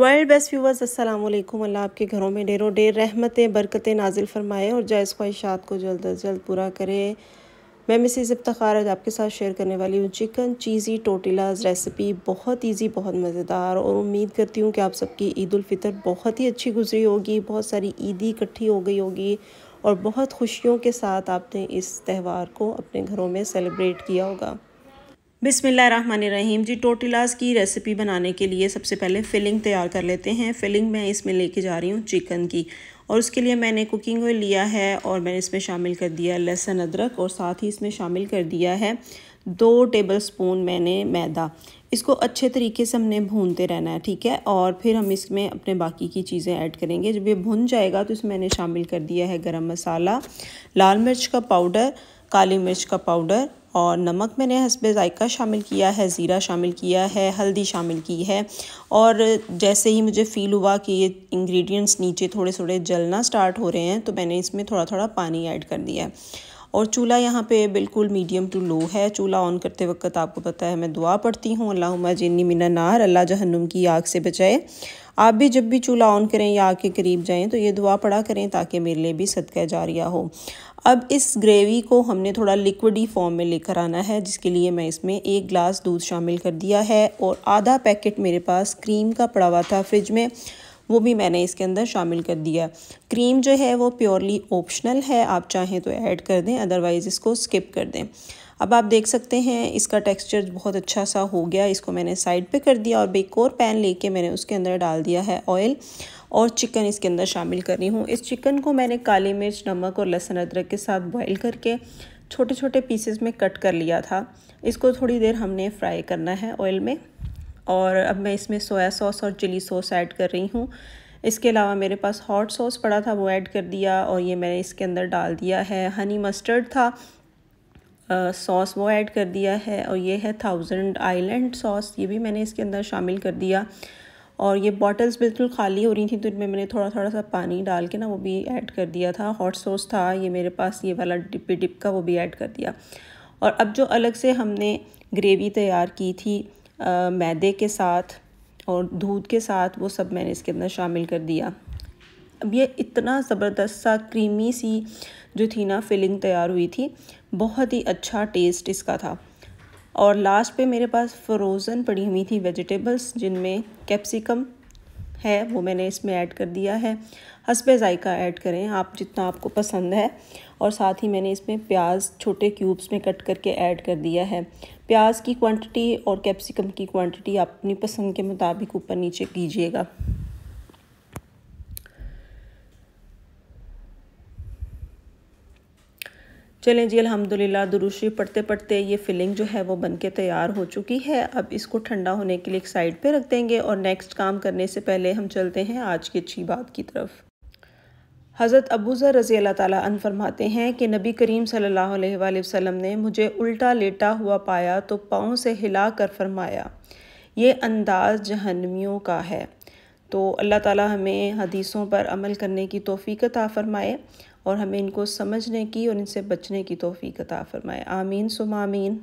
world best viewers अस्सलाम वालेकुम अल्लाह आपके घरों में डेरों डेर रहमतें बरकतें नाजिल फरमाए और जायज़ ख्वाहिशात को जल्द अज जल्द पूरा करें मैं मिसेज इफ्तार आज आपके साथ शेयर करने वाली हूँ चिकन चीज़ी टोटिलाज रेसिपी बहुत इजी बहुत मज़ेदार और उम्मीद करती हूँ कि आप सबकी ईदालफ़ितर बहुत ही अच्छी गुजरी होगी बहुत सारी ईदी इकट्ठी हो गई होगी और बहुत खुशियों के साथ आपने इस त्यौहार को अपने घरों में सेलिब्रेट किया होगा बिसमीम जी टोटिलास की रेसिपी बनाने के लिए सबसे पहले फिलिंग तैयार कर लेते हैं फिलिंग मैं इसमें लेके जा रही हूँ चिकन की और उसके लिए मैंने कुकिंग ऑयल लिया है और मैंने इसमें शामिल कर दिया लहसुन अदरक और साथ ही इसमें शामिल कर दिया है दो टेबल स्पून मैंने मैदा इसको अच्छे तरीके से हमने भूनते रहना है ठीक है और फिर हम इसमें अपने बाकी की चीज़ें ऐड करेंगे जब ये भुन जाएगा तो इसमें मैंने शामिल कर दिया है गरम मसाला लाल मिर्च का पाउडर काली मिर्च का पाउडर और नमक मैंने हसब ज़ायका शामिल किया है ज़ीरा शामिल किया है हल्दी शामिल की है और जैसे ही मुझे फ़ील हुआ कि ये इंग्रेडिएंट्स नीचे थोड़े थोड़े जलना स्टार्ट हो रहे हैं तो मैंने इसमें थोड़ा थोड़ा पानी ऐड कर दिया है और चूल्हा यहाँ पे बिल्कुल मीडियम टू लो है चूल्हा ऑन करते वक्त आपको पता है मैं दुआ पढ़ती हूँ अल्लाह जिन्नी मिना नार अल्लाह जहन्नुम की आग से बचाए आप भी जब भी चूल्हा ऑन करें या आके करीब जाएं तो ये दुआ पढ़ा करें ताकि मेरे लिए भी सदका जारिया हो अब इस ग्रेवी को हमने थोड़ा लिक्विडी फॉर्म में लेकर आना है जिसके लिए मैं इसमें एक ग्लास दूध शामिल कर दिया है और आधा पैकेट मेरे पास क्रीम का पड़ा हुआ था फ्रिज में वो भी मैंने इसके अंदर शामिल कर दिया क्रीम जो है वो प्योरली ऑप्शनल है आप चाहें तो ऐड कर दें अदरवाइज़ इसको स्किप कर दें अब आप देख सकते हैं इसका टेक्सचर बहुत अच्छा सा हो गया इसको मैंने साइड पे कर दिया और एक और पैन लेके मैंने उसके अंदर डाल दिया है ऑयल और चिकन इसके अंदर शामिल कर रही हूँ इस चिकन को मैंने काली मिर्च नमक और लहसुन अदरक के साथ बॉयल करके छोटे छोटे पीसेस में कट कर लिया था इसको थोड़ी देर हमने फ्राई करना है ऑयल में और अब मैं इसमें सोया सॉस और चिली सॉस ऐड कर रही हूँ इसके अलावा मेरे पास हॉट सॉस पड़ा था वो ऐड कर दिया और ये मैंने इसके अंदर डाल दिया है हनी मस्टर्ड था सॉस वो ऐड कर दिया है और ये है थाउजेंड आइलैंड सॉस ये भी मैंने इसके अंदर शामिल कर दिया और ये बॉटल्स बिल्कुल खाली हो रही थी तो इनमें मैंने थोड़ा थोड़ा सा पानी डाल के ना वो भी ऐड कर दिया था हॉट सॉस था ये मेरे पास ये वाला डिपी डिप का वो भी ऐड कर दिया और अब जो अलग से हमने ग्रेवी तैयार की थी आ, मैदे के साथ और दूध के साथ वो सब मैंने इसके अंदर शामिल कर दिया अब ये इतना ज़बरदस्त सा क्रीमी सी जो थी ना फिलिंग तैयार हुई थी बहुत ही अच्छा टेस्ट इसका था और लास्ट पे मेरे पास फ्रोज़न पड़ी हुई थी वेजिटेबल्स जिनमें कैप्सिकम है वो मैंने इसमें ऐड कर दिया है हसबे ज़ायका ऐड करें आप जितना आपको पसंद है और साथ ही मैंने इसमें प्याज छोटे क्यूब्स में कट करके ऐड कर दिया है प्याज की क्वांटिटी और कैप्सिकम की क्वांटिटी आप अपनी पसंद के मुताबिक ऊपर नीचे कीजिएगा चलें जी अल्हम्दुलिल्लाह दुरुशी पढ़ते पढ़ते ये फिलिंग जो है वो बन के तैयार हो चुकी है अब इसको ठंडा होने के लिए एक साइड पे रख देंगे और नेक्स्ट काम करने से पहले हम चलते हैं आज की अच्छी बात की तरफ हज़रत अबूजर रज़ी अल्लाह ताली फरमाते हैं कि नबी करीम सल्ला वसम ने मुझे उल्टा लेटा हुआ पाया तो पाँव से हिला कर फरमाया ये अंदाज़ जहनवियों का है तो अल्लाह ताली हमें हदीसों पर अमल करने की तोफ़ी का फ़रमाए और हमें इनको समझने की और इनसे बचने की तोफ़ी कता फ़रमाए आमीन सुम आमीन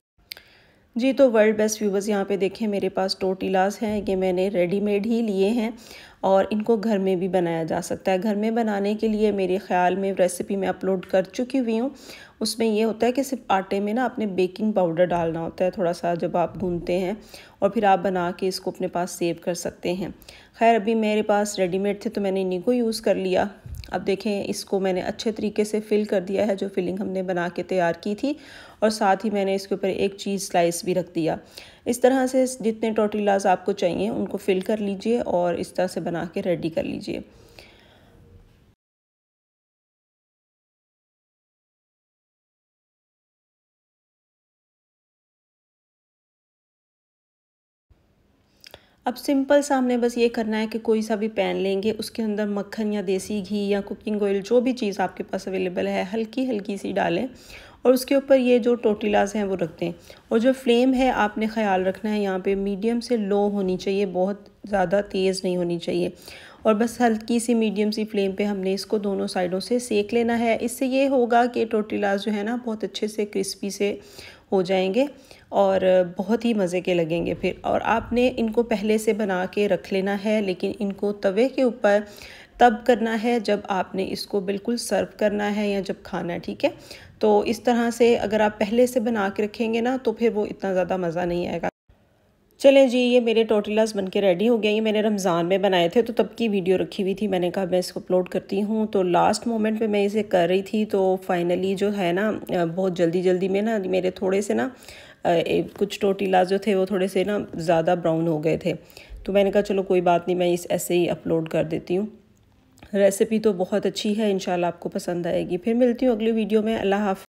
जी तो वर्ल्ड बेस्ट व्यूवर्स यहाँ पे देखें मेरे पास टोटिलास हैं ये मैंने रेडीमेड ही लिए हैं और इनको घर में भी बनाया जा सकता है घर में बनाने के लिए मेरे ख्याल में रेसिपी मैं अपलोड कर चुकी हुई हूँ उसमें यह होता है कि सिर्फ आटे में ना आपने बेकिंग पाउडर डालना होता है थोड़ा सा जब आप गूंदते हैं और फिर आप बना के इसको अपने पास सेव कर सकते हैं खैर अभी मेरे पास रेडीमेड थे तो मैंने इन्हीं को यूज़ कर लिया अब देखें इसको मैंने अच्छे तरीके से फिल कर दिया है जो फिलिंग हमने बना के तैयार की थी और साथ ही मैंने इसके ऊपर एक चीज़ स्लाइस भी रख दिया इस तरह से जितने टोटीलाज आपको चाहिए उनको फिल कर लीजिए और इस तरह से बना के रेडी कर लीजिए अब सिंपल सा हमने बस ये करना है कि कोई सा भी पैन लेंगे उसके अंदर मक्खन या देसी घी या कुकिंग ऑयल जो भी चीज़ आपके पास अवेलेबल है हल्की हल्की सी डालें और उसके ऊपर ये जो टोटिलाज हैं वो रख दें और जो फ्लेम है आपने ख्याल रखना है यहाँ पे मीडियम से लो होनी चाहिए बहुत ज़्यादा तेज़ नहीं होनी चाहिए और बस हल्की सी मीडियम सी फ्लेम पे हमने इसको दोनों साइडों से सेक लेना है इससे ये होगा कि टोटिलाज जो है ना बहुत अच्छे से क्रिस्पी से हो जाएंगे और बहुत ही मज़े के लगेंगे फिर और आपने इनको पहले से बना के रख लेना है लेकिन इनको तवे के ऊपर तब करना है जब आपने इसको बिल्कुल सर्व करना है या जब खाना ठीक है तो इस तरह से अगर आप पहले से बना के रखेंगे ना तो फिर वो इतना ज़्यादा मज़ा नहीं आएगा चलें जी ये मेरे टोटिलाज बन के रेडी हो गए ये मैंने रमज़ान में बनाए थे तो तब की वीडियो रखी हुई थी मैंने कहा मैं इसको अपलोड करती हूँ तो लास्ट मोमेंट पे मैं इसे कर रही थी तो फाइनली जो है ना बहुत जल्दी जल्दी में ना मेरे थोड़े से ना कुछ टोटिलाज़ जो थे वो थोड़े से ना ज़्यादा ब्राउन हो गए थे तो मैंने कहा चलो कोई बात नहीं मैं इस ऐसे ही अपलोड कर देती हूँ रेसिपी तो बहुत अच्छी है इन आपको पसंद आएगी फिर मिलती हूँ अगली वीडियो में अल्लाह हाफ